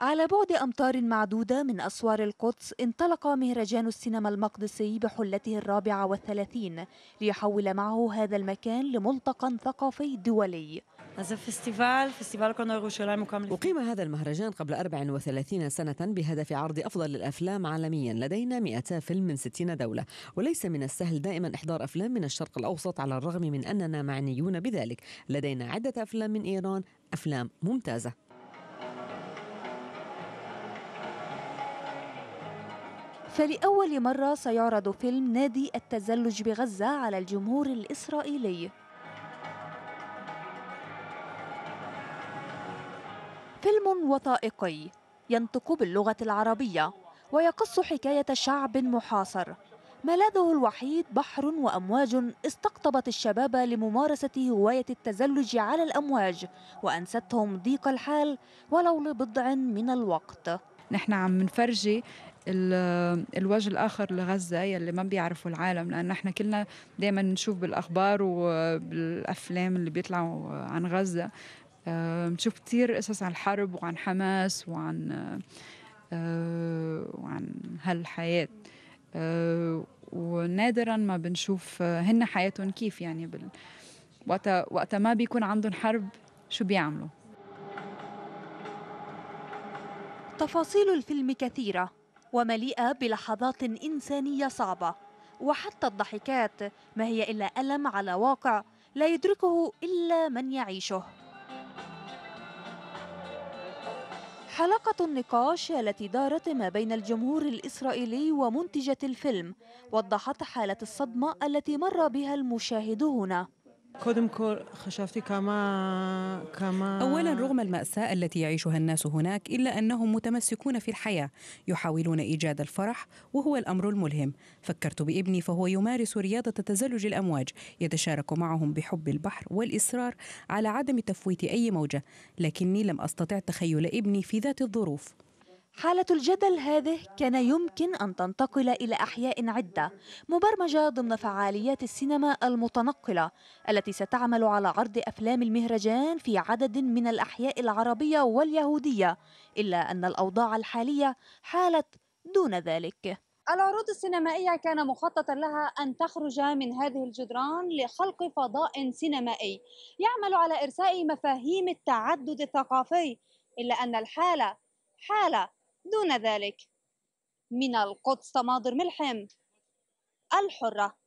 على بعد أمتار معدودة من أسوار القدس انطلق مهرجان السينما المقدسي بحلته الرابعة والثلاثين ليحول معه هذا المكان لملتقى ثقافي دولي أقيم هذا المهرجان قبل 34 سنة بهدف عرض أفضل الأفلام عالميا لدينا 200 فيلم من 60 دولة وليس من السهل دائما إحضار أفلام من الشرق الأوسط على الرغم من أننا معنيون بذلك لدينا عدة أفلام من إيران أفلام ممتازة فلأول مرة سيعرض فيلم نادي التزلج بغزة على الجمهور الإسرائيلي فيلم وثائقي ينطق باللغة العربية ويقص حكاية شعب محاصر ملاذه الوحيد بحر وأمواج استقطبت الشباب لممارسة هواية التزلج على الأمواج وأنستهم ضيق الحال ولو لبضع من الوقت نحن عم نفرجي الوجه الاخر لغزه يلي ما بيعرفوا العالم لان نحن كلنا دائما نشوف بالاخبار وبالافلام اللي بيطلعوا عن غزه آه، بنشوف كثير قصص عن الحرب وعن حماس وعن آه، آه، وعن هالحياه ونادرا ما بنشوف هن حياتهم كيف يعني وقتها وقتها ما بيكون عندهم حرب شو بيعملوا تفاصيل الفيلم كثيرة ومليئة بلحظات إنسانية صعبة وحتى الضحكات ما هي إلا ألم على واقع لا يدركه إلا من يعيشه حلقة النقاش التي دارت ما بين الجمهور الإسرائيلي ومنتجة الفيلم وضحت حالة الصدمة التي مر بها المشاهد هنا קודם כל, חשבתי كما كما أولا رغم المأساة التي يعيشها الناس هناك إلا أنهم متمسكون في الحياة يحاولون إيجاد الفرح وهو الأمر الملهم فكرت بابني فهو يمارس رياضة تزلج الأمواج يتشارك معهم بحب البحر والإصرار على عدم تفويت أي موجة لكني لم أستطع تخيل ابني في ذات الظروف حالة الجدل هذه كان يمكن أن تنتقل إلى أحياء عدة مبرمجة ضمن فعاليات السينما المتنقلة التي ستعمل على عرض أفلام المهرجان في عدد من الأحياء العربية واليهودية إلا أن الأوضاع الحالية حالت دون ذلك العروض السينمائية كان مخططا لها أن تخرج من هذه الجدران لخلق فضاء سينمائي يعمل على إرساء مفاهيم التعدد الثقافي إلا أن الحالة حالة دون ذلك من القدس تماضر ملحم الحرة